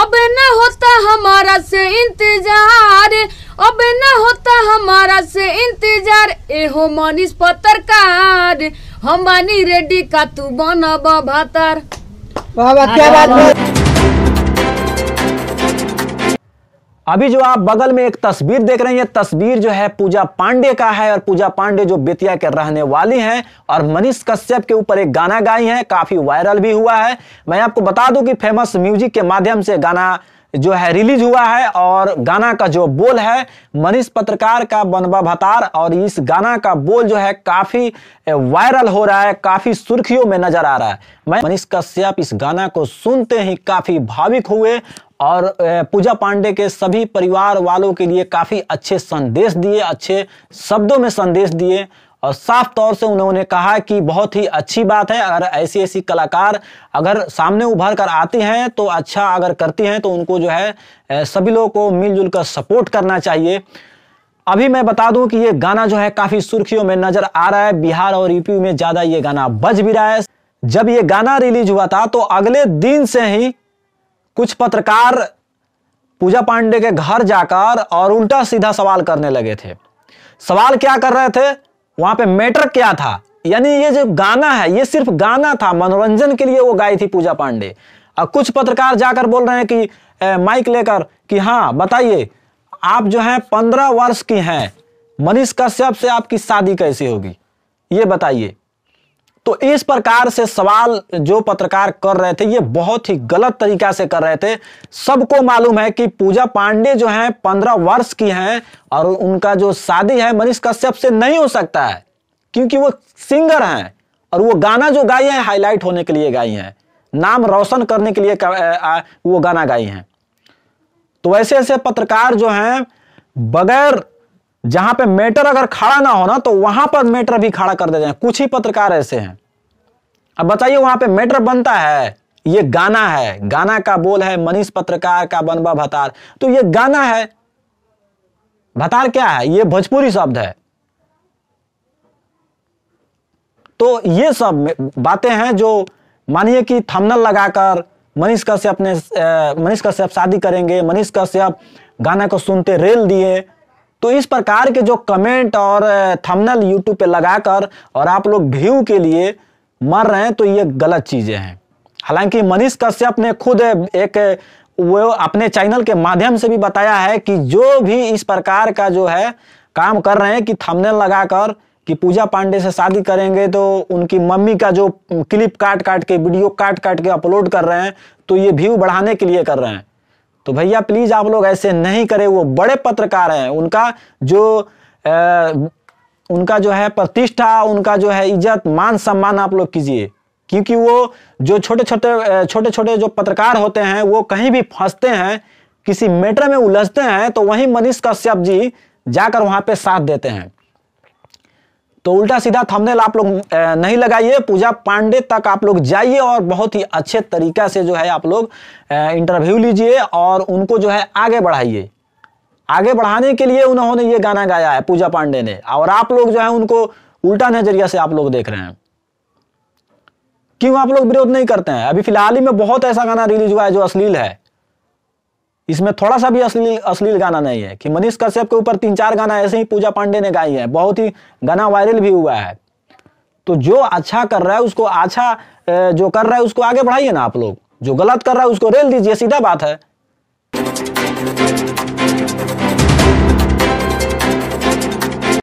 अब न होता हमारा से इंतजार अब न होता हमारा से इंतजार ए हो मनीष पत्रकार हम बानी रेडी का तू बनब भातार वाह क्या बात अभी जो आप बगल में एक तस्वीर देख रहे हैं ये तस्वीर जो है पूजा पांडे का है और पूजा पांडे जो बेतिया के रहने वाली हैं और मनीष कश्यप के ऊपर एक गाना गाई हैं काफी वायरल भी हुआ है मैं आपको बता दूं कि फेमस म्यूजिक के माध्यम से गाना जो है रिलीज हुआ है और गाना का जो बोल है मनीष पत्रकार का बनबा भतार और इस गाना का बोल जो है काफी वायरल हो रहा है काफी सुर्खियों में नजर आ रहा है मैं मनीष कश्यप इस गाना को सुनते ही काफी भाविक हुए और पूजा पांडे के सभी परिवार वालों के लिए काफी अच्छे संदेश दिए अच्छे शब्दों में संदेश दिए और साफ तौर से उन्होंने कहा कि बहुत ही अच्छी बात है अगर ऐसी ऐसी कलाकार अगर सामने उभर कर आती हैं तो अच्छा अगर करती हैं तो उनको जो है सभी लोगों को मिलजुल कर सपोर्ट करना चाहिए अभी मैं बता दूं कि ये गाना जो है काफ़ी सुर्खियों में नज़र आ रहा है बिहार और यूपी में ज़्यादा ये गाना बज भी रहा है जब ये गाना रिलीज हुआ था तो अगले दिन से ही कुछ पत्रकार पूजा पांडे के घर जाकर और उल्टा सीधा सवाल करने लगे थे सवाल क्या कर रहे थे वहां पे मैटर क्या था यानी ये जो गाना है ये सिर्फ गाना था मनोरंजन के लिए वो गाई थी पूजा पांडे और कुछ पत्रकार जाकर बोल रहे हैं कि ए, माइक लेकर कि हाँ बताइए आप जो हैं पंद्रह वर्ष की हैं मनीष कश्यप से आपकी शादी कैसे होगी ये बताइए तो इस प्रकार से सवाल जो पत्रकार कर रहे थे ये बहुत ही गलत तरीका से कर रहे थे सबको मालूम है कि पूजा पांडे जो है पंद्रह वर्ष की हैं और उनका जो शादी है मनीष कश्यप से नहीं हो सकता है क्योंकि वो सिंगर हैं और वो गाना जो गाई है हाईलाइट होने के लिए गाई हैं नाम रोशन करने के लिए वो गाना गाई हैं तो ऐसे ऐसे पत्रकार जो हैं बगैर जहां पे मैटर अगर खड़ा ना हो ना तो वहां पर मैटर भी खड़ा कर देते हैं कुछ ही पत्रकार ऐसे हैं अब बताइए वहां पे मेटर बनता है ये गाना है गाना का बोल है मनीष पत्रकार का बनबा भतार तो ये गाना है भतार क्या है ये भोजपुरी शब्द है तो ये सब बातें हैं जो मानिए कि थमनल लगाकर मनीष कश्यप अपने मनीष कश्यप शादी करेंगे मनीष कश्यप गाना को सुनते रेल दिए तो इस प्रकार के जो कमेंट और थंबनेल यूट्यूब पे लगाकर और आप लोग व्यू के लिए मर रहे हैं तो ये गलत चीजें हैं हालांकि मनीष कश्यप ने खुद एक वो अपने चैनल के माध्यम से भी बताया है कि जो भी इस प्रकार का जो है काम कर रहे हैं कि थंबनेल लगाकर कि पूजा पांडे से शादी करेंगे तो उनकी मम्मी का जो क्लिप काट काट के वीडियो काट काट के अपलोड कर रहे हैं तो ये व्यू बढ़ाने के लिए कर रहे हैं तो भैया प्लीज आप लोग ऐसे नहीं करें वो बड़े पत्रकार हैं उनका जो आ, उनका जो है प्रतिष्ठा उनका जो है इज्जत मान सम्मान आप लोग कीजिए क्योंकि वो जो छोटे छोटे छोटे छोटे जो पत्रकार होते हैं वो कहीं भी फंसते हैं किसी मैटर में उलझते हैं तो वहीं मनीष कश्यप जी जाकर वहां पे साथ देते हैं तो उल्टा सीधा थंबनेल आप लोग नहीं लगाइए पूजा पांडे तक आप लोग जाइए और बहुत ही अच्छे तरीका से जो है आप लोग इंटरव्यू लीजिए और उनको जो है आगे बढ़ाइए आगे बढ़ाने के लिए उन्होंने ये गाना गाया है पूजा पांडे ने और आप लोग जो है उनको उल्टा नजरिया से आप लोग देख रहे हैं क्यों आप लोग विरोध नहीं करते हैं अभी फिलहाल ही में बहुत ऐसा गाना रिलीज हुआ है जो अश्लील है इसमें थोड़ा सा भी अश्लील अश्लील गाना नहीं है कि मनीष कश्यप के ऊपर तीन चार गाना ऐसे ही पूजा पांडे ने गाई है बहुत ही गाना वायरल भी हुआ है तो जो अच्छा कर रहा है उसको अच्छा जो कर रहा है उसको आगे बढ़ाइए ना आप लोग जो गलत कर रहा है उसको रेल दीजिए सीधा बात है Thank you.